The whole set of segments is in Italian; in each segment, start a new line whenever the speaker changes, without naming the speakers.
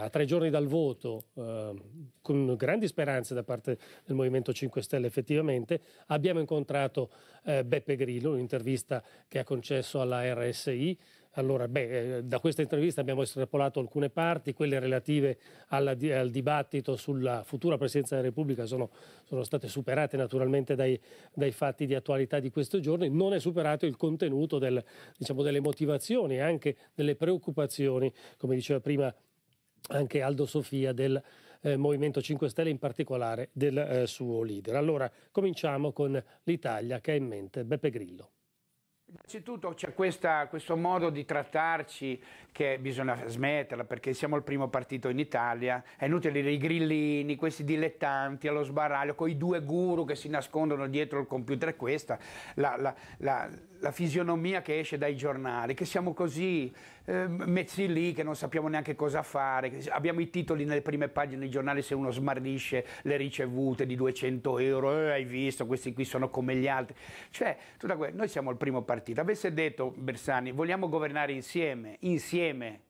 A tre giorni dal voto, eh, con grandi speranze da parte del Movimento 5 Stelle effettivamente, abbiamo incontrato eh, Beppe Grillo, un'intervista che ha concesso alla RSI. Allora, beh, eh, da questa intervista abbiamo estrapolato alcune parti, quelle relative alla, al dibattito sulla futura Presidenza della Repubblica sono, sono state superate naturalmente dai, dai, fatti di attualità di questi giorni, non è superato il contenuto del, diciamo, delle motivazioni, e anche delle preoccupazioni, come diceva prima anche Aldo Sofia del eh, Movimento 5 Stelle, in particolare del eh, suo leader. Allora, cominciamo con l'Italia che ha in mente Beppe Grillo.
Innanzitutto c'è questa, questo modo di trattarci che bisogna smetterla perché siamo il primo partito in Italia, è inutile i grillini, questi dilettanti allo sbaraglio, con i due guru che si nascondono dietro il computer, questa la, la, la la fisionomia che esce dai giornali, che siamo così eh, messi lì che non sappiamo neanche cosa fare, abbiamo i titoli nelle prime pagine dei giornali se uno smarrisce le ricevute di 200 euro, eh, hai visto, questi qui sono come gli altri, cioè tutta que- noi siamo il primo partito, avesse detto Bersani vogliamo governare insieme, insieme,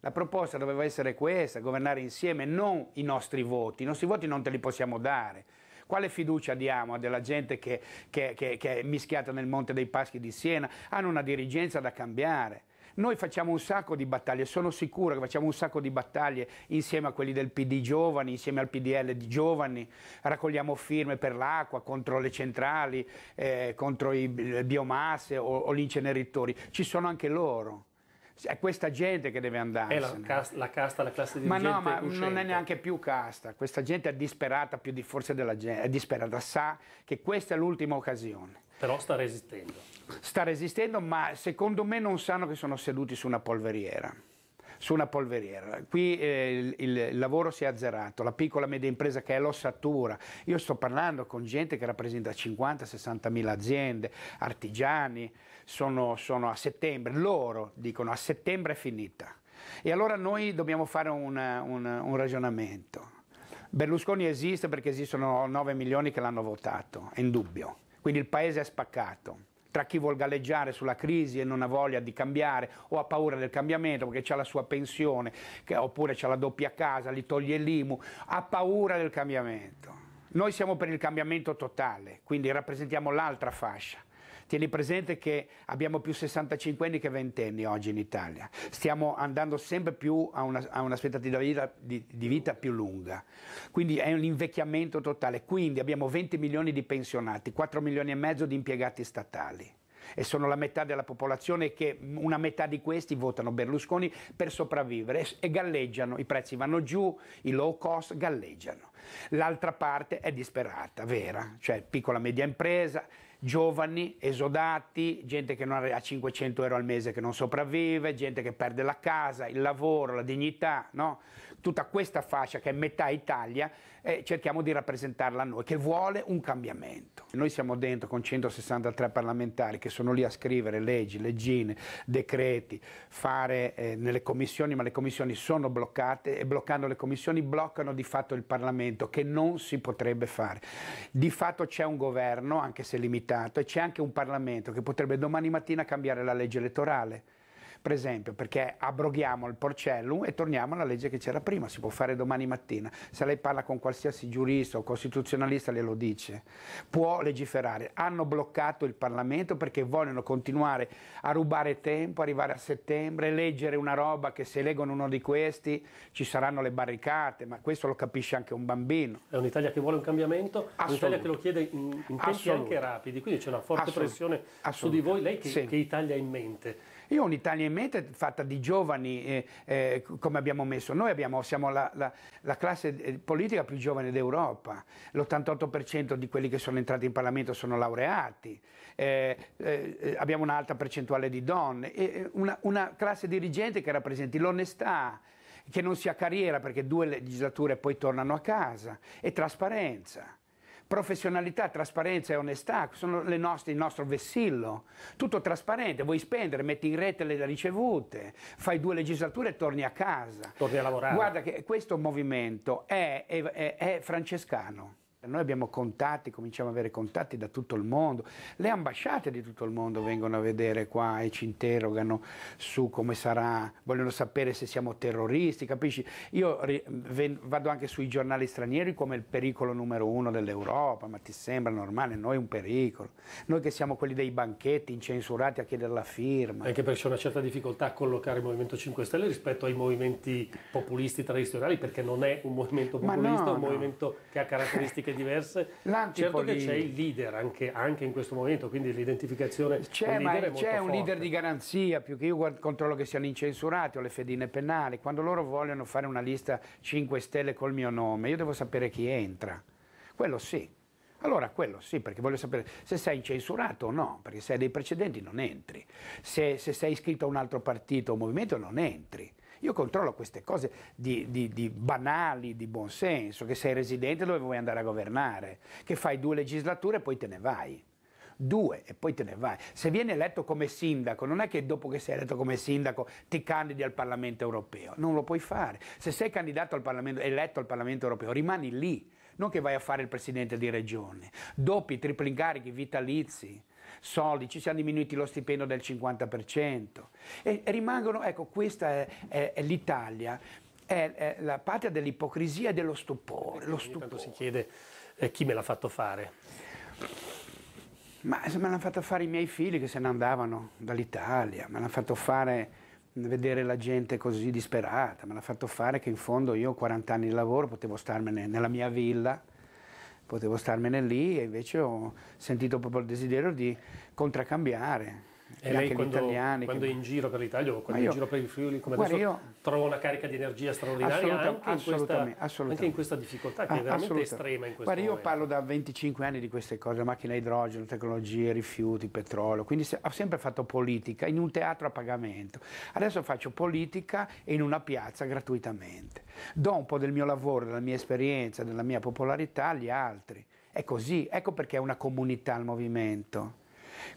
la proposta doveva essere questa, governare insieme, non i nostri voti, i nostri voti non te li possiamo dare. Quale fiducia diamo a della gente che, che, che, che è mischiata nel Monte dei Paschi di Siena? Hanno una dirigenza da cambiare. Noi facciamo un sacco di battaglie, sono sicuro che facciamo un sacco di battaglie insieme a quelli del PD giovani, insieme al PDL di giovani, raccogliamo firme per l'acqua, contro le centrali, eh, contro i biomasse o, o gli inceneritori, ci sono anche loro è questa gente che deve andare. È la, casta, la, casta, la classe di Ma no, ma uscente. non è neanche più casta. Questa gente è disperata più di forse della gente, è disperata, sa che questa è l'ultima occasione.
Però sta resistendo.
Sta resistendo, ma secondo me non sanno che sono seduti su una polveriera. Su una polveriera. Qui eh, il, il, lavoro si è azzerato, la piccola e media impresa che è l'ossatura. Io sto parlando con gente che rappresenta 50-60 mila aziende, artigiani, sono, sono a settembre, loro dicono a settembre è finita. E allora noi dobbiamo fare una, una, un ragionamento. Berlusconi esiste perché esistono 9 milioni che l'hanno votato, è indubbio. Quindi il paese è spaccato tra chi vuol galleggiare sulla crisi e non ha voglia di cambiare o ha paura del cambiamento perché ha la sua pensione che, oppure ha la doppia casa, gli toglie l'IMU, ha paura del cambiamento. Noi siamo per il cambiamento totale, quindi rappresentiamo l'altra fascia. Tieni presente che abbiamo più 65 anni che 20 anni oggi in Italia. Stiamo andando sempre più a, una, a un'aspettativa di vita, di, di vita più lunga. Quindi è un invecchiamento totale. Quindi abbiamo 20 milioni di pensionati, 4 milioni e mezzo di impiegati statali e sono la metà della popolazione che una metà di questi votano Berlusconi per sopravvivere e galleggiano, i prezzi vanno giù, i low cost galleggiano. L'altra parte è disperata, vera, cioè piccola media impresa giovani, esodati, gente che non ha 500 euro al mese che non sopravvive, gente che perde la casa, il lavoro, la dignità, no? tutta questa fascia che è metà Italia, eh, cerchiamo di rappresentarla a noi, che vuole un cambiamento. Noi siamo dentro con 163 parlamentari che sono lì a scrivere leggi, leggine, decreti, fare eh, nelle commissioni, ma le commissioni sono bloccate e bloccando le commissioni bloccano di fatto il Parlamento che non si potrebbe fare. Di fatto c'è un governo, anche se limitato, e c'è anche un Parlamento che potrebbe domani mattina cambiare la legge elettorale per esempio, perché abroghiamo il porcellum e torniamo alla legge che c'era prima, si può fare domani mattina. Se lei parla con qualsiasi giurista o costituzionalista glielo dice, può legiferare. Hanno bloccato il Parlamento perché vogliono continuare a rubare tempo, arrivare a settembre, leggere una roba che se leggono uno di questi ci saranno le barricate, ma questo lo capisce anche un bambino. È un'Italia che vuole un cambiamento, un'Italia che lo chiede in, in tempi anche rapidi, quindi c'è una forte Assoluto. pressione Assoluto. su di voi. Lei che, sì. che Italia ha in mente? Io ho un'Italia in mente fatta di giovani, eh, eh, come abbiamo messo. Noi abbiamo, siamo la, la, la, classe eh, politica più giovane d'Europa. L'88% di quelli che sono entrati in Parlamento sono laureati. Eh, eh, eh abbiamo un'alta percentuale di donne. E una, una classe dirigente che rappresenti l'onestà che non sia carriera perché due legislature poi tornano a casa e trasparenza. Professionalità, trasparenza e onestà sono nostre, il nostro vessillo. Tutto trasparente, vuoi spendere, metti in rete le ricevute, fai due legislature e torni a casa. Torni a lavorare. Guarda che questo movimento è, è, è, è francescano. Noi abbiamo contatti, cominciamo ad avere contatti da tutto il mondo, le ambasciate di tutto il mondo vengono a vedere qua e ci interrogano su come sarà, vogliono sapere se siamo terroristi, capisci? Io vado anche sui giornali stranieri come il pericolo numero uno dell'Europa, ma ti sembra normale? Noi un pericolo, noi che siamo quelli dei banchetti incensurati a chiedere la firma. Anche perché c'è una certa difficoltà a collocare il Movimento 5 Stelle rispetto ai movimenti populisti
tradizionali perché non è un movimento populista, no, è un no. movimento che ha caratteristiche anche diverse. Certo che c'è il leader anche, anche,
in questo momento, quindi
l'identificazione
c'è, ma c'è un forte. leader di garanzia, più che io controllo che siano incensurati o le fedine penali. Quando loro vogliono fare una lista 5 stelle col mio nome, io devo sapere chi entra. Quello sì. Allora quello sì, perché voglio sapere se sei incensurato o no, perché se hai dei precedenti non entri, se, se sei iscritto a un altro partito o movimento non entri. Io controllo queste cose di, di, di banali, di buonsenso, che sei residente dove vuoi andare a governare, che fai due legislature e poi te ne vai due e poi te ne vai. Se vieni eletto come sindaco, non è che dopo che sei eletto come sindaco ti candidi al Parlamento europeo, non lo puoi fare. Se sei candidato al Parlamento, eletto al Parlamento europeo, rimani lì, non che vai a fare il presidente di regione. Doppi, tripli incarichi, vitalizi soldi, ci siamo diminuiti lo stipendio del 50%. E, e rimangono, ecco, questa è, è, è l'Italia, è, è, la patria dell'ipocrisia e dello stupore. Lo stupore. si chiede eh, chi me l'ha fatto fare. Ma me l'hanno fatto fare i miei figli che se ne andavano dall'Italia, me l'hanno fatto fare vedere la gente così disperata, me l'ha fatto fare che in fondo io ho 40 anni di lavoro, potevo starmene nella mia villa, potevo starmene lì e invece ho sentito proprio il desiderio di contraccambiare. E, e lei quando, quando che... in
giro per l'Italia o quando io, in giro per il Friuli, come guarda, adesso io, trova una carica di energia straordinaria assoluta, anche, in questa, anche in questa difficoltà che ah, è veramente assoluta. estrema in questo guarda, momento. Io
parlo da 25 anni di queste cose, macchina a idrogeno, tecnologie, rifiuti, petrolio, quindi se, ho sempre fatto politica in un teatro a pagamento. Adesso faccio politica in una piazza gratuitamente. Do un po' del mio lavoro, della mia esperienza, della mia popolarità agli altri. È così, ecco perché è una comunità il movimento.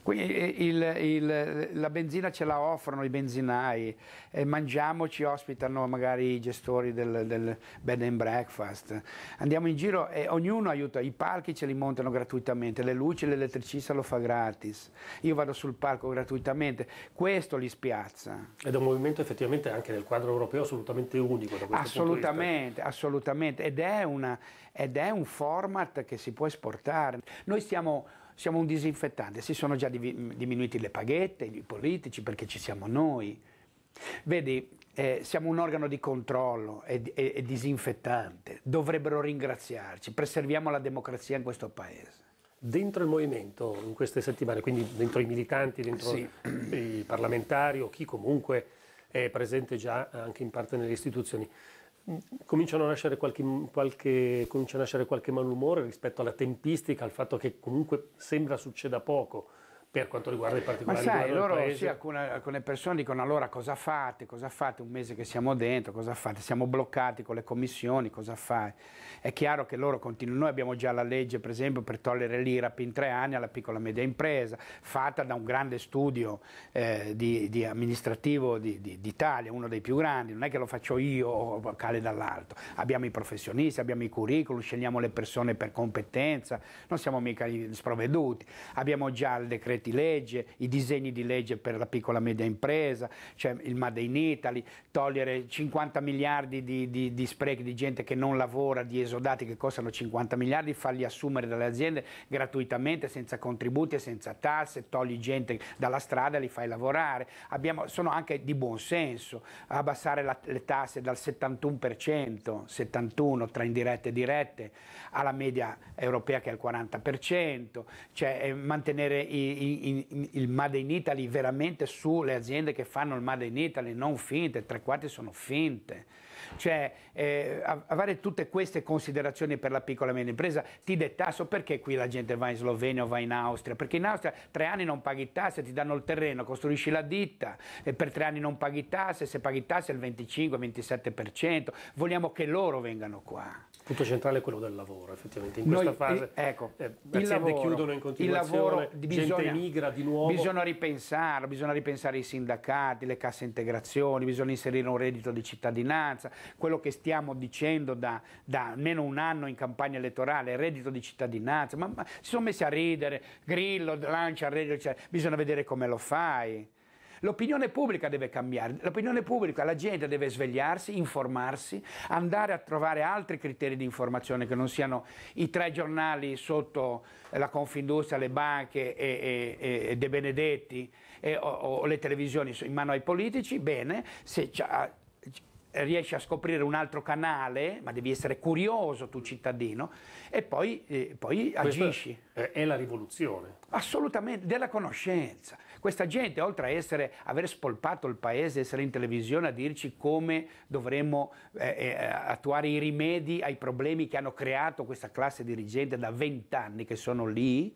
Qui eh, il, il, la benzina ce la offrono i benzinai, eh, mangiamo, ci ospitano magari i gestori del, del, bed and breakfast. Andiamo in giro e ognuno aiuta, i parchi ce li montano gratuitamente, le luci, l'elettricista lo fa gratis. Io vado sul palco gratuitamente, questo li spiazza. Ed è un movimento effettivamente anche nel quadro europeo assolutamente unico. assolutamente, assolutamente. Ed è, una, ed è un format che si può esportare. Noi stiamo siamo un disinfettante, si sono già diminuiti le paghette, i politici, perché ci siamo noi. Vedi, eh, siamo un organo di controllo e, e, e disinfettante, dovrebbero ringraziarci, preserviamo la democrazia in questo paese dentro il movimento in queste settimane, quindi dentro i militanti, dentro sì. i
parlamentari o chi comunque è presente già anche in parte nelle istituzioni, Cominciano a, nascere qualche, qualche, comincia a nascere qualche malumore rispetto alla tempistica, al fatto
che comunque sembra succeda poco per quanto riguarda i particolari. Ma sai, loro, sì, alcune, alcune, persone dicono allora cosa fate, cosa fate, un mese che siamo dentro, cosa fate, siamo bloccati con le commissioni, cosa fai? È chiaro che loro continuano, noi abbiamo già la legge per esempio per togliere l'IRAP in tre anni alla piccola e media impresa, fatta da un grande studio eh, di, di amministrativo d'Italia, uno dei più grandi, non è che lo faccio io o cale dall'alto, abbiamo i professionisti, abbiamo i curriculum, scegliamo le persone per competenza, non siamo mica sprovveduti, abbiamo già il decreto decreti legge, i disegni di legge per la piccola e media impresa, cioè il Made in Italy, togliere 50 miliardi di, di, di sprechi di gente che non lavora, di esodati che costano 50 miliardi, farli assumere dalle aziende gratuitamente, senza contributi e senza tasse, togli gente dalla strada e li fai lavorare. Abbiamo, sono anche di buon senso, abbassare la, le tasse dal 71%, 71 tra indirette e dirette, alla media europea che è il 40%, cioè eh, mantenere i, i il Made in Italy veramente sulle aziende che fanno il Made in Italy, non finte, tre quarti sono finte. Cioè, eh, avere tutte queste considerazioni per la piccola e media impresa ti detasso perché qui la gente va in Slovenia o va in Austria? Perché in Austria tre anni non paghi tasse, ti danno il terreno, costruisci la ditta, e per tre anni non paghi tasse, se paghi tasse il 25-27%, vogliamo che loro vengano qua.
Il punto centrale è quello del lavoro, effettivamente. In Noi, questa fase
eh, ecco, eh, le aziende lavoro, chiudono in continuazione, il lavoro, bisogna, gente emigra di nuovo. Bisogna ripensarlo, bisogna ripensare i sindacati, le casse integrazioni, bisogna inserire un reddito di cittadinanza, quello che stiamo dicendo da, da almeno un anno in campagna elettorale, il reddito di cittadinanza, ma, ma si sono messi a ridere, Grillo lancia il reddito, cioè, bisogna vedere come lo fai. L'opinione pubblica deve cambiare, l'opinione pubblica, la gente deve svegliarsi, informarsi, andare a trovare altri criteri di informazione che non siano i tre giornali sotto eh, la Confindustria, le banche e, e, e De Benedetti e, o, o, le televisioni in mano ai politici, bene, se riesci a scoprire un altro canale, ma devi essere curioso tu cittadino, e poi, eh, poi agisci. È la rivoluzione. Assolutamente, della conoscenza. Questa gente, oltre a essere, aver spolpato il paese, essere in televisione a dirci come dovremmo eh, eh attuare i rimedi ai problemi che hanno creato questa classe dirigente da vent'anni che sono lì,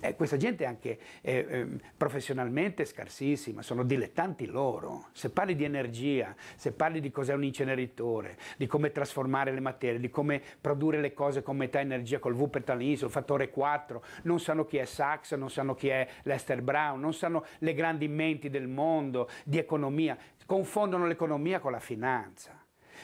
eh, questa gente anche eh, eh, professionalmente è scarsissima, sono dilettanti loro. Se parli di energia, se parli di cos'è un inceneritore, di come trasformare le materie, di come produrre le cose con metà energia, col V per taliso, il fattore 4, non sanno chi è Sachs, non sanno chi è Lester Brown, non sanno le grandi menti del mondo, di economia, confondono l'economia con la finanza.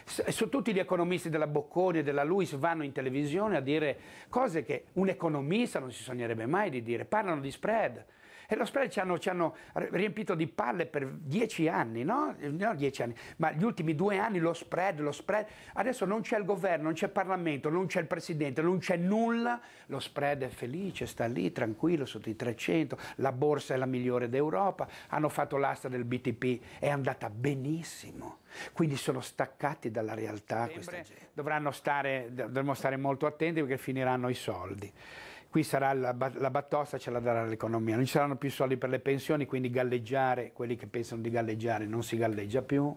S- tutti gli economisti della Bocconi e della Luis vanno in televisione a dire cose che un economista non si sognerebbe mai di dire, parlano di spread, e l'ospedale ci hanno, ci hanno riempito di palle per dieci anni, no? Non dieci anni, ma gli ultimi due anni lo spread, lo spread. Adesso non c'è il governo, non c'è il Parlamento, non c'è il Presidente, non c'è nulla. Lo spread è felice, sta lì tranquillo sotto i 300, la borsa è la migliore d'Europa, hanno fatto l'asta del BTP, è andata benissimo. Quindi sono staccati dalla realtà Dovremmo stare molto attenti perché finiranno i soldi qui sarà la, la battosta ce la darà l'economia, non ci saranno più soldi per le pensioni, quindi galleggiare, quelli che pensano di galleggiare non si galleggia più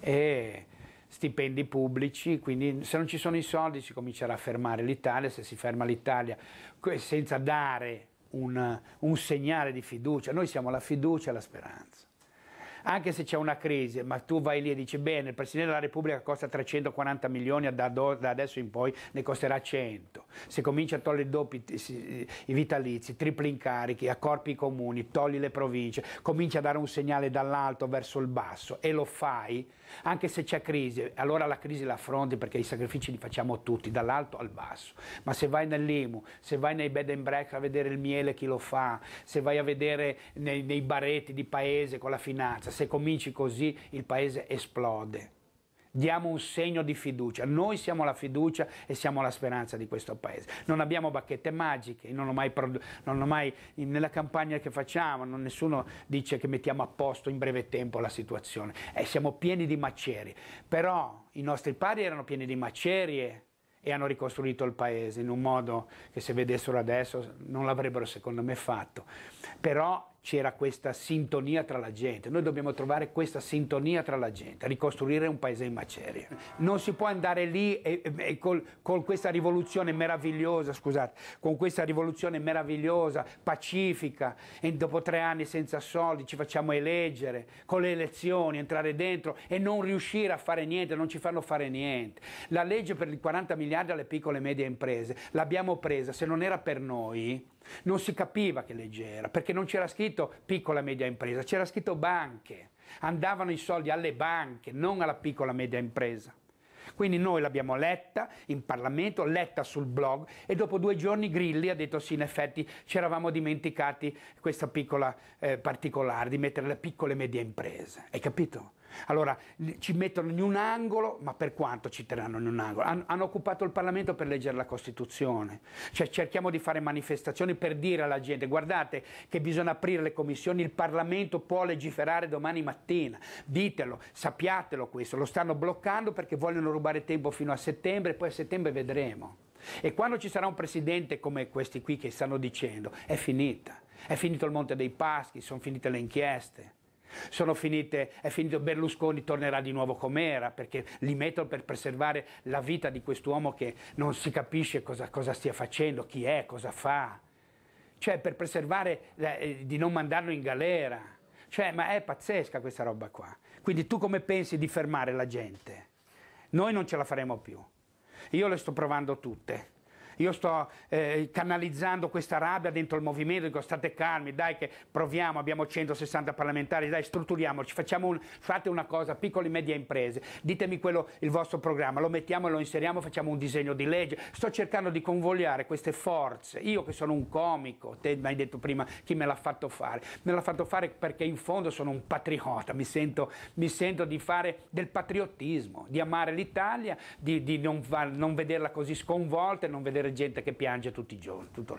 e stipendi pubblici, quindi se non ci sono i soldi si comincerà a fermare l'Italia, se si ferma l'Italia senza dare un, un segnale di fiducia, noi siamo la fiducia e la speranza anche se c'è una crisi, ma tu vai lì e dici bene, il Presidente della Repubblica costa 340 milioni, da, do, da adesso in poi ne costerà 100. Se cominci a togliere doppi i vitalizi, tripli incarichi, accorpi i comuni, togli le province, cominci a dare un segnale dall'alto verso il basso e lo fai, anche se c'è crisi, allora la crisi la affronti perché i sacrifici li facciamo tutti, dall'alto al basso. Ma se vai nell'Imu, se vai nei bed and break a vedere il miele chi lo fa, se vai a vedere nei, nei baretti di paese con la finanza, se cominci così il paese esplode diamo un segno di fiducia. Noi siamo la fiducia e siamo la speranza di questo paese. Non abbiamo bacchette magiche, non ho mai, non ho mai nella campagna che facciamo, nessuno dice che mettiamo a posto in breve tempo la situazione. Eh, siamo pieni di macerie, però i nostri padri erano pieni di macerie e hanno ricostruito il paese in un modo che se vedessero adesso non l'avrebbero secondo me fatto. Però c'era questa sintonia tra la gente. Noi dobbiamo trovare questa sintonia tra la gente, ricostruire un paese in macerie. Non si può andare lì e, e col, con questa rivoluzione meravigliosa, scusate, con questa rivoluzione meravigliosa, pacifica, e dopo tre anni senza soldi ci facciamo eleggere, con le elezioni, entrare dentro e non riuscire a fare niente, non ci fanno fare niente. La legge per i 40 miliardi alle piccole e medie imprese l'abbiamo presa, se non era per noi, non si capiva che legge era, perché non c'era scritto piccola e media impresa, c'era scritto banche. Andavano i soldi alle banche, non alla piccola e media impresa. Quindi noi l'abbiamo letta in Parlamento, letta sul blog e dopo due giorni Grilli ha detto sì, in effetti ci eravamo dimenticati questa piccola eh, particolare di mettere le piccole e medie imprese. Hai capito? Allora ci mettono in un angolo, ma per quanto ci terranno in un angolo? Han, hanno occupato il Parlamento per leggere la Costituzione, cioè cerchiamo di fare manifestazioni per dire alla gente guardate che bisogna aprire le commissioni, il Parlamento può legiferare domani mattina, ditelo, sappiatelo questo, lo stanno bloccando perché vogliono rubare tempo fino a settembre, poi a settembre vedremo. E quando ci sarà un presidente come questi qui che stanno dicendo, è finita. È finito il Monte dei Paschi, sono finite le inchieste. Sono Finite, è finito Berlusconi, tornerà di nuovo com'era, perché li mettono per preservare la vita di quest'uomo che non si capisce cosa, cosa stia facendo, chi è, cosa fa. Cioè per preservare eh, di non mandarlo in galera. Cioè, ma è pazzesca questa roba qua. Quindi tu come pensi di fermare la gente? Noi non ce la faremo più. Io le sto provando tutte io sto eh, canalizzando questa rabbia dentro il movimento, dico state calmi, dai che proviamo, abbiamo 160 parlamentari, dai strutturiamoci, facciamo un, fate una cosa, piccole e medie imprese, ditemi quello, il vostro programma, lo mettiamo e lo inseriamo, facciamo un disegno di legge, sto cercando di convogliare queste forze, io che sono un comico, te mi hai detto prima chi me l'ha fatto fare, me l'ha fatto fare perché in fondo sono un patriota, mi sento, mi sento di fare del patriottismo, di amare l'Italia, di, di non, non vederla così sconvolta e non vederla vedere gente che piange tutti i giorni, tutto